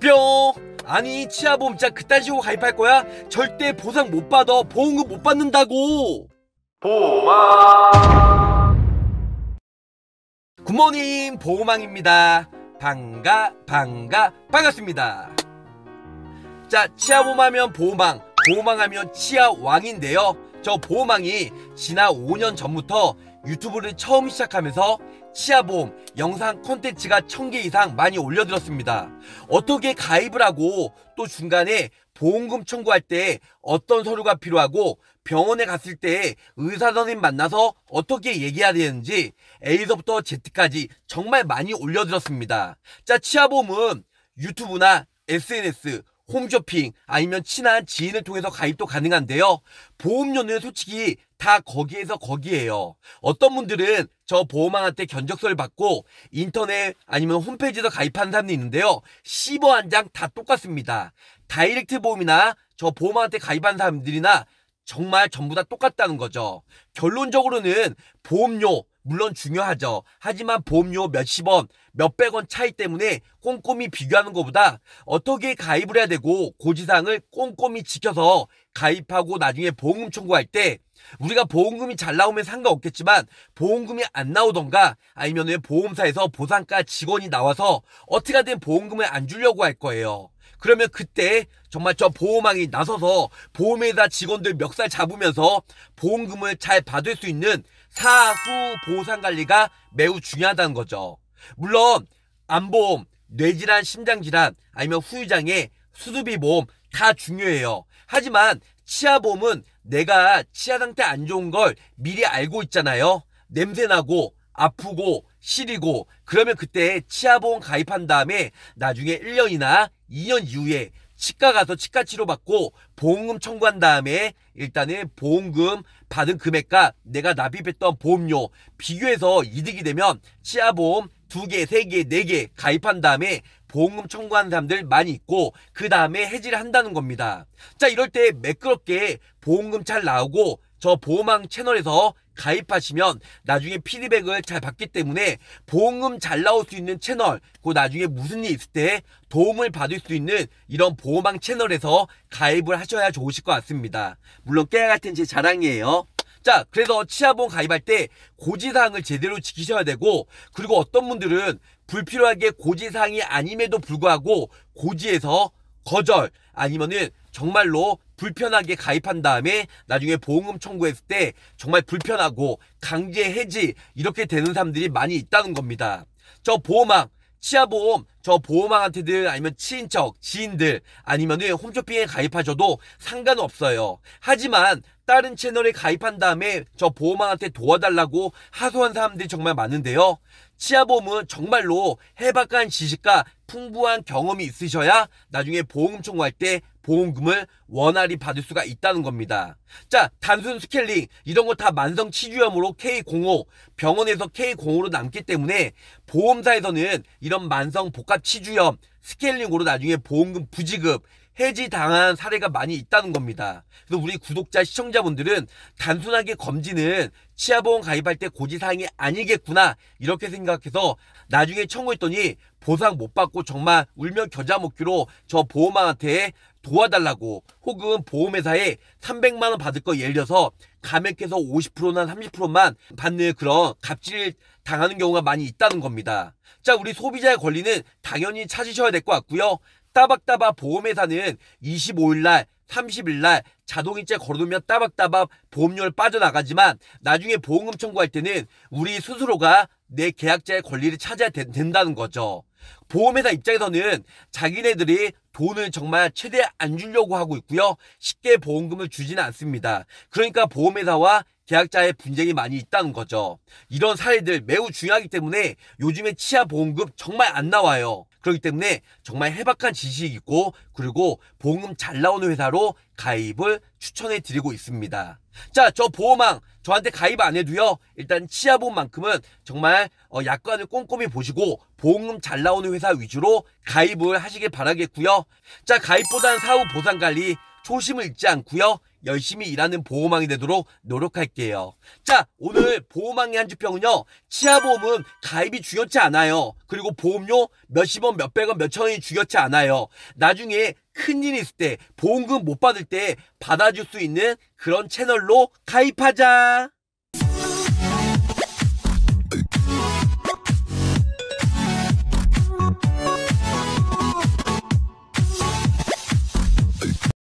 뿅 아니 치아 보험자 그딴 식으로 가입할 거야? 절대 보상 못 받아 보험금 못 받는다고 보망 굿모닝 보망입니다 반가 반가 반갑습니다 자 치아 보험하면 보망 보망하면 치아 왕인데요 저 보험왕이 지난 5년 전부터 유튜브를 처음 시작하면서 치아보험 영상 콘텐츠가 1000개 이상 많이 올려드렸습니다. 어떻게 가입을 하고 또 중간에 보험금 청구할 때 어떤 서류가 필요하고 병원에 갔을 때 의사선생님 만나서 어떻게 얘기해야 되는지 A서부터 Z까지 정말 많이 올려드렸습니다. 자 치아보험은 유튜브나 SNS 홈쇼핑 아니면 친한 지인을 통해서 가입도 가능한데요. 보험료는 솔직히 다 거기에서 거기에요. 어떤 분들은 저 보험왕한테 견적서를 받고 인터넷 아니면 홈페이지에서 가입하는 사람도 있는데요. 1 5한장 다 똑같습니다. 다이렉트 보험이나 저 보험왕한테 가입한 사람들이나 정말 전부 다 똑같다는 거죠. 결론적으로는 보험료 물론 중요하죠. 하지만 보험료 몇십 원, 몇백 원 차이 때문에 꼼꼼히 비교하는 것보다 어떻게 가입을 해야 되고 고지사항을 꼼꼼히 지켜서 가입하고 나중에 보험금 청구할 때 우리가 보험금이 잘 나오면 상관없겠지만 보험금이 안 나오던가 아니면 왜 보험사에서 보상가 직원이 나와서 어떻게든 보험금을 안 주려고 할 거예요. 그러면 그때 정말 저 보험왕이 나서서 보험회사 직원들 멱살 잡으면서 보험금을 잘 받을 수 있는 차후 보상 관리가 매우 중요하다는 거죠. 물론 암보험, 뇌질환, 심장질환 아니면 후유장애, 수두비 보험 다 중요해요. 하지만 치아보험은 내가 치아 상태 안 좋은 걸 미리 알고 있잖아요. 냄새나고 아프고 시리고 그러면 그때 치아보험 가입한 다음에 나중에 1년이나 2년 이후에 치과 가서 치과 치료받고 보험금 청구한 다음에 일단은 보험금 받은 금액과 내가 납입했던 보험료 비교해서 이득이 되면 치아보험 2개3개4개 가입한 다음에 보험금 청구한 사람들 많이 있고 그 다음에 해지를 한다는 겁니다. 자 이럴 때 매끄럽게 보험금 잘 나오고 저 보험왕 채널에서 가입하시면 나중에 피드백을 잘 받기 때문에 보험금 잘 나올 수 있는 채널 그 나중에 무슨 일 있을 때 도움을 받을 수 있는 이런 보험왕 채널에서 가입을 하셔야 좋으실 것 같습니다. 물론 깨알 같은 제 자랑이에요. 자 그래서 치아보험 가입할 때 고지사항을 제대로 지키셔야 되고 그리고 어떤 분들은 불필요하게 고지사항이 아님에도 불구하고 고지에서 거절 아니면은 정말로 불편하게 가입한 다음에 나중에 보험금 청구했을 때 정말 불편하고 강제 해지 이렇게 되는 사람들이 많이 있다는 겁니다. 저 보험왕 치아보험 저 보험왕한테들 아니면 친척 지인들 아니면은 홈쇼핑에 가입하셔도 상관없어요 하지만 다른 채널에 가입한 다음에 저 보험왕한테 도와달라고 하소한 사람들이 정말 많은데요 치아보험은 정말로 해박한 지식과 풍부한 경험이 있으셔야 나중에 보험 청구할 때 보험금을 원활히 받을 수가 있다는 겁니다. 자, 단순 스케일링 이런 거 다 만성 치주염으로 K05 병원에서 K05로 남기 때문에 보험사에서는 이런 만성 복합 치주염 스케일링으로 나중에 보험금 부지급 해지당한 사례가 많이 있다는 겁니다. 그래서 우리 구독자 시청자분들은 단순하게 검진은 치아보험 가입할 때 고지사항이 아니겠구나 이렇게 생각해서 나중에 청구했더니 보상 못 받고 정말 울며 겨자 먹기로 저 보험왕한테 도와달라고 혹은 보험회사에 300만 원 받을 거 예를 들어서 감액해서 50%나 30%만 받는 그런 갑질 당하는 경우가 많이 있다는 겁니다. 자, 우리 소비자의 권리는 당연히 찾으셔야 될 것 같고요. 따박따박 보험회사는 25일날 30일날 자동이체 걸어두면 따박따박 보험료를 빠져나가지만 나중에 보험금 청구할 때는 우리 스스로가 내 계약자의 권리를 찾아야 된, 다는 거죠. 보험회사 입장에서는 자기네들이 돈을 정말 최대 안 주려고 하고 있고요. 쉽게 보험금을 주지는 않습니다. 그러니까 보험회사와 계약자의 분쟁이 많이 있다는 거죠. 이런 사례들 매우 중요하기 때문에 요즘에 치아 보험금 정말 안 나와요. 그렇기 때문에 정말 해박한 지식이 있고 그리고 보험금 잘 나오는 회사로 가입을 추천해 드리고 있습니다. 자, 저 보험왕 저한테 가입 안 해도요. 일단 치아보험만큼은 정말 어, 약관을 꼼꼼히 보시고 보험금 잘 나오는 회사 위주로 가입을 하시길 바라겠고요. 자, 가입보단 사후 보상관리 초심을 잊지 않고요. 열심히 일하는 보호망이 되도록 노력할게요. 자, 오늘 보호망의 한 주평은요. 치아보험은 가입이 중요치 않아요. 그리고 보험료 몇십 원, 몇백 원, 몇천 원이 중요치 않아요. 나중에 큰일 있을 때, 보험금 못 받을 때 받아줄 수 있는 그런 채널로 가입하자.